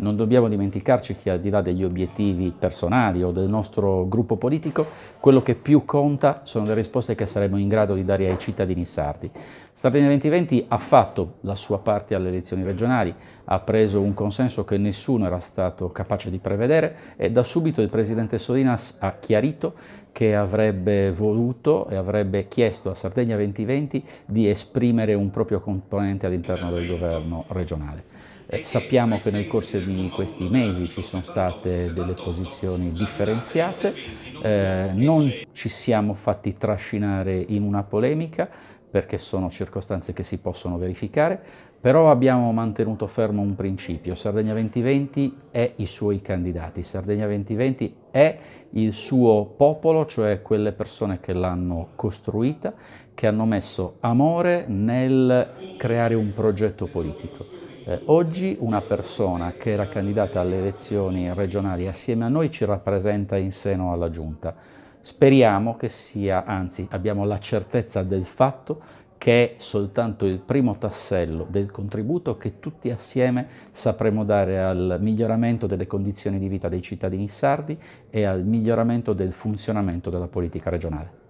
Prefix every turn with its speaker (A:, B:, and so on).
A: Non dobbiamo dimenticarci che al di là degli obiettivi personali o del nostro gruppo politico, quello che più conta sono le risposte che saremo in grado di dare ai cittadini sardi. Sardegna 2020 ha fatto la sua parte alle elezioni regionali, ha preso un consenso che nessuno era stato capace di prevedere e da subito il presidente Solinas ha chiarito che avrebbe voluto e avrebbe chiesto a Sardegna 2020 di esprimere un proprio componente all'interno del governo regionale. Eh, sappiamo che nel corso di questi mesi ci sono state delle posizioni differenziate, eh, non ci siamo fatti trascinare in una polemica perché sono circostanze che si possono verificare, però abbiamo mantenuto fermo un principio, Sardegna 2020 è i suoi candidati, Sardegna 2020 è il suo popolo, cioè quelle persone che l'hanno costruita, che hanno messo amore nel creare un progetto politico. Eh, oggi una persona che era candidata alle elezioni regionali assieme a noi ci rappresenta in seno alla Giunta. Speriamo che sia, anzi abbiamo la certezza del fatto che è soltanto il primo tassello del contributo che tutti assieme sapremo dare al miglioramento delle condizioni di vita dei cittadini sardi e al miglioramento del funzionamento della politica regionale.